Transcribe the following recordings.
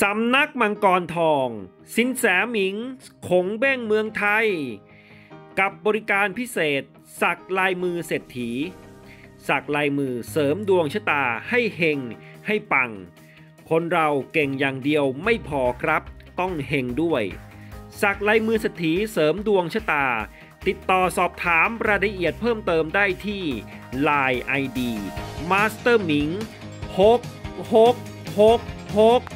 สำนักมังกรทอง สินแสหมิงขงเบ้งเมืองไทย กับบริการพิเศษ สักลายมือเศรษฐี สักลายมือเสริมดวงชะตาให้เฮงให้ปัง คนเราเก่งอย่างเดียวไม่พอครับ ต้องเฮงด้วย สักลายมือเศรษฐีเสริมดวงชะตา ติดต่อสอบถามรายละเอียดเพิ่มเติมได้ที่ Line ID Master หมิง6 6 6 6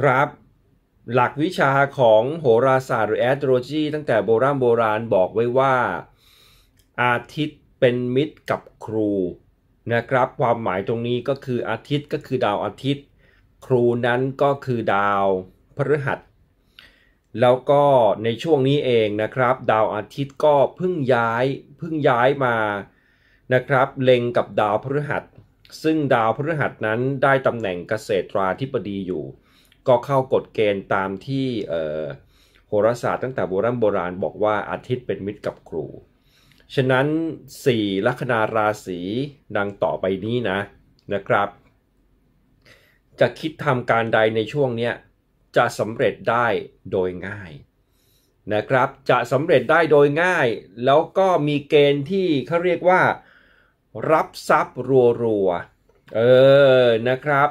ครับ หลักวิชาของโหราศาสตร์หรือแอสโทรจีตั้งแต่โบราณโบราณบอกไว้ว่า อาทิตย์เป็นมิตรกับครูนะครับความหมายตรงนี้ก็คืออาทิตย์ก็คือดาวอาทิตย์ ครูนั้นก็คือดาวพฤหัส แล้วก็ในช่วงนี้เองนะครับ ดาวอาทิตย์ก็เพิ่งย้ายเพิ่งย้ายมานะครับเล็งกับดาวพฤหัส ซึ่งดาวพฤหัสนั้นได้ตำแหน่งเกษตราธิบดีอยู่ก็เข้ากฎเกณฑ์ตามที่โหราศาสตร์ตั้งแต่โบราณโบราณบอกว่าอาทิตย์เป็นมิตรกับครู ฉะนั้น 4 ลัคนาราศีดังต่อไปนี้นะนะครับ จะคิดทำการใดในช่วงเนี้ย จะสำเร็จได้โดยง่าย นะครับ จะสำเร็จได้โดยง่าย แล้วก็มีเกณฑ์ที่เขาเรียกว่ารับทรัพย์รัวๆเออนะครับ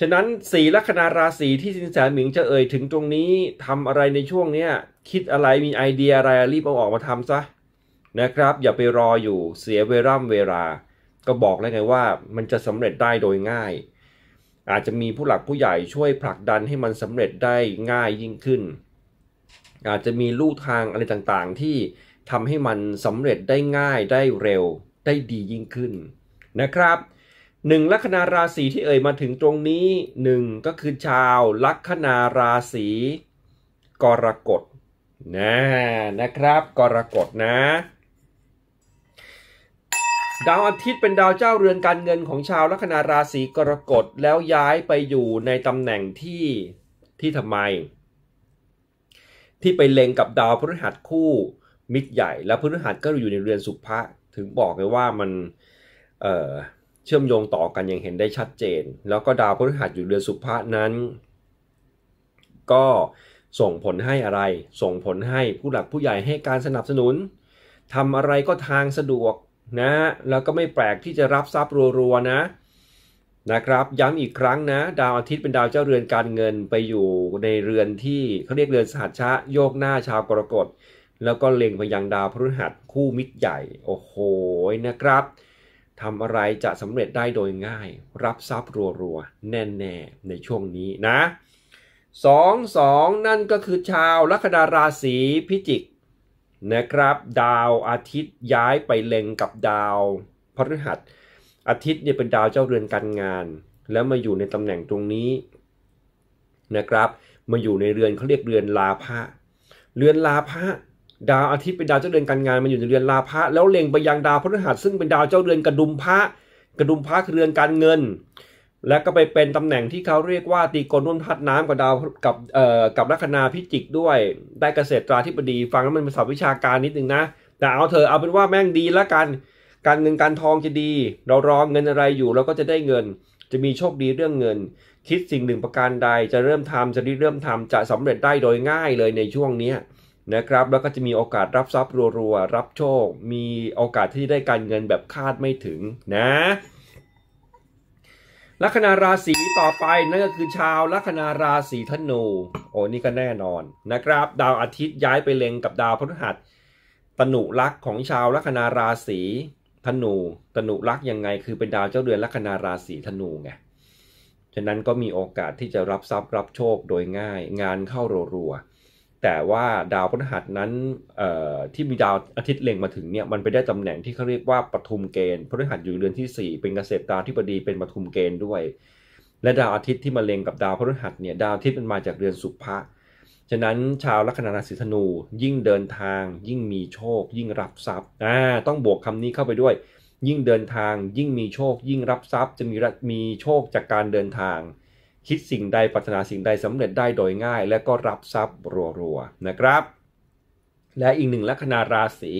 ฉะนั้นสี่ลัคนาราศีที่สินแสหมิงจะเอ่ยถึงตรงนี้ทำอะไรในช่วงเนี้ย คิดอะไรมีไอเดียอะไรรีบเอาออกมาทำซะนะครับ อย่าไปรออยู่เสียเวลามเวลา ก็บอกแล้วไงว่า มันจะสำเร็จได้โดยง่าย อาจจะมีผู้หลักผู้ใหญ่ช่วยผลักดันให้มันสำเร็จได้ง่ายยิ่งขึ้น อาจจะมีลู่ทางอะไรต่างๆ ที่ทำให้มันสำเร็จได้ง่ายได้เร็วได้ดียิ่งขึ้นนะครับหนึ่งลัคนาราศีที่เอ่ยมาถึงตรงนี้หนึ่งก็คือชาว ลัคนาราศีกรกฎนะนะครับกรกฎนะ ดาวอาทิตย์เป็นดาวเจ้าเรือนการเงินของชาวลัคนาราศีกรกฎแล้วย้ายไปอยู่ในตำแหน่งที่ที่ทำไม ที่ไปเล็งกับดาวพฤหัสคู่มิตรใหญ่แล้วพฤหัสก็อยู่ในเรือนสุภะถึงบอกเลยว่ามันเอ่อเชื่อมโยงต่อกันอย่างเห็นได้ชัดเจน แล้วก็ดาวพฤหัสอยู่เรือนสุภะนั้น ก็ส่งผลให้อะไร ส่งผลให้ผู้หลักผู้ใหญ่ให้การสนับสนุน ทำอะไรก็ทางสะดวกนะ แล้วก็ไม่แปลกที่จะรับทรัพย์รัวๆนะ นะครับ ย้ำอีกครั้งนะ ดาวอาทิตย์เป็นดาวเจ้าเรือนการเงินไปอยู่ในเรือนที่เขาเรียกเรือนสหัชชะโยกหน้าชาวกรกฎ แล้วก็เล็งไปยังดาวพฤหัสคู่มิตรใหญ่โอ้โหนะครับทำอะไรจะสำเร็จได้โดยง่ายรับทรัพย์รัวๆแน่ๆ ในช่วงนี้นะสองสองนั่นก็คือชาวลัคนาราศีพิจิกนะครับ ดาวอาทิตย์ย้ายไปเล็งกับดาวพฤหัส อาทิตย์เนี่ยเป็นดาวเจ้าเรือนการงาน แล้วมาอยู่ในตำแหน่งตรงนี้นะครับ มาอยู่ในเรือนเขาเรียกเรือนลาภะเรือนลาภะดาวอาทิตย์เป็นดาวเจ้าเรือนการงานมันอยู่ในเรือนลาภะแล้วเล็งไปยังดาวพฤหัสซึ่งเป็นดาวเจ้าเรือนกระดุมพระกระดุมพระคือเรือนการเงิน และก็ไปเป็นตำแหน่งที่เขาเรียกว่าตีกลุ่นมทัดน้ำกับดาวกับเอ่อกับลัคนาพิจิกด้วย ได้เกษตรตราธิบดีฟังแล้วมันเป็นศัพท์วิชาการนิดนึงนะ แต่เอาเธอเอาเป็นว่าแม่งดีละกันการเงินการทองจะดี เรารอเงินอะไรอยู่เราก็จะได้เงิน จะมีโชคดีเรื่องเงิน คิดสิ่งหนึ่งประการใดจะเริ่มทำจะรีเริ่มทำจะสำเร็จได้โดยง่ายเลยในช่วงเนี้นะครับแล้วก็จะมีโอกาสรับทรัพย์รัวๆรับโชค มีโอกาสที่ได้การเงินแบบคาดไม่ถึงนะลัคนาราศีต่อไปนั่นก็คือชาวลัคนาราศีธนูโอ้นี่ก็แน่นอนนะครับดาวอาทิตย์ย้ายไปเล็งกับดาวพฤหัสตนุรักษ์ของชาวลัคนาราศีธนู ตนุรักษ์ยังไงคือเป็นดาวเจ้าเดือนลัคนาราศีธนูไงฉะนั้นก็มีโอกาสที่จะรับทรัพย์รับโชคโดยง่าย งานเข้ารัวๆแต่ว่าดาวพฤหัสนั้นที่มีดาวอาทิตย์เล็งมาถึงเนี่ยมันไปได้ตำแหน่งที่เขาเรียกว่าปฐุมเกณฑ์พฤหัสอยู่เรือนที่ 4 เป็นเกษตรดาวที่บดีเป็นปฐุมเกณฑ์ด้วย และดาวอาทิตย์ที่มาเล็งกับดาวพฤหัสเนี่ยดาวอาทิตย์มันมาจากเรือนสุภะฉะนั้นชาวลัคนาราศีธนูยิ่งเดินทางยิ่งมีโชค ยิ่งรับทรัพย์อ่าต้องบวกคำนี้เข้าไปด้วย ยิ่งเดินทาง ยิ่งมีโชค ยิ่งรับทรัพย์จะมีมีโชคจากการเดินทางคิด สิ่งใดปรารถนาสิ่งใดสำเร็จได้โดยง่าย และก็รับทรัพย์รัวๆนะครับ และอีกหนึ่งลัคนาราศี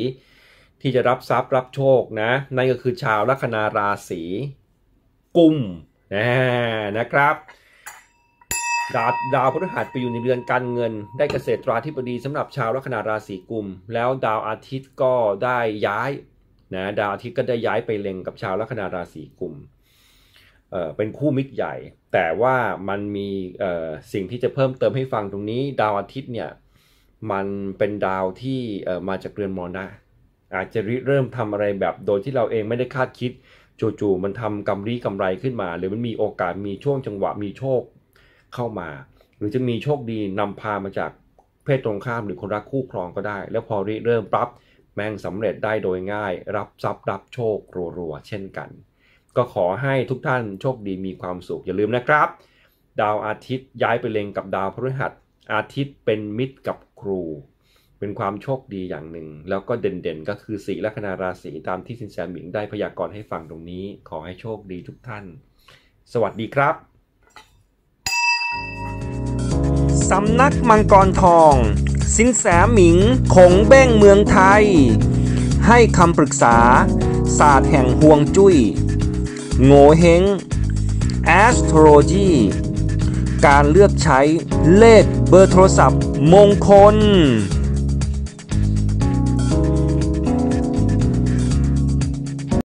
ที่จะรับทรัพย์รับโชคนะนั่นก็คือชาวลัคนาราศีกุมนะนะครับ ดาวดาวพฤหัสไปอยู่ในเรือนการเงิน ได้เกษตราธิบดีสำหรับชาวลัคนาราศีกุมแล้วดาวอาทิตย์ก็ได้ย้ายนะดาวอาทิตย์ก็ได้ย้ายไปเล็งกับชาวลัคนาราศีกุมเป็นคู่มิตรใหญ่ แต่ว่ามันมีสิ่งที่จะเพิ่มเติมให้ฟังตรงนี้ ดาวอาทิตย์เนี่ยมันเป็นดาวที่มาจากเรือนมอนะอาจจะเริ่มทำอะไรแบบโดยที่เราเองไม่ได้คาดคิดจู่ๆมันทำกำไรกำไรขึ้นมา หรือมันมีโอกาสมีช่วงจังหวะมีโชคเข้ามา หรือจะมีโชคดีนำพามาจากเพศตรงข้ามหรือคนรักคู่ครองก็ได้ แล้วพอริเริ่มปรับแม่งสำเร็จได้โดยง่าย รับทรัพย์รับโชครัวๆเช่นกันก็ขอให้ทุกท่านโชคดีมีความสุข อย่าลืมนะครับ ดาวอาทิตย์ย้ายไปเล็งกับดาวพฤหัส อาทิตย์เป็นมิตรกับครู เป็นความโชคดีอย่างหนึ่ง แล้วก็เด่นๆ ก็คือสีลัคนาราศีตามที่สินแสหมิงได้พยากรณ์ให้ฟังตรงนี้ ขอให้โชคดีทุกท่าน สวัสดีครับ สำนักมังกรทอง สินแสหมิงขงเบ้งเมืองไทย ให้คำปรึกษา ศาสตร์แห่งห่วงจุย้ยโง่เฮง astrology การเลือกใช้เลขเบอร์โทรศัพท์มงคล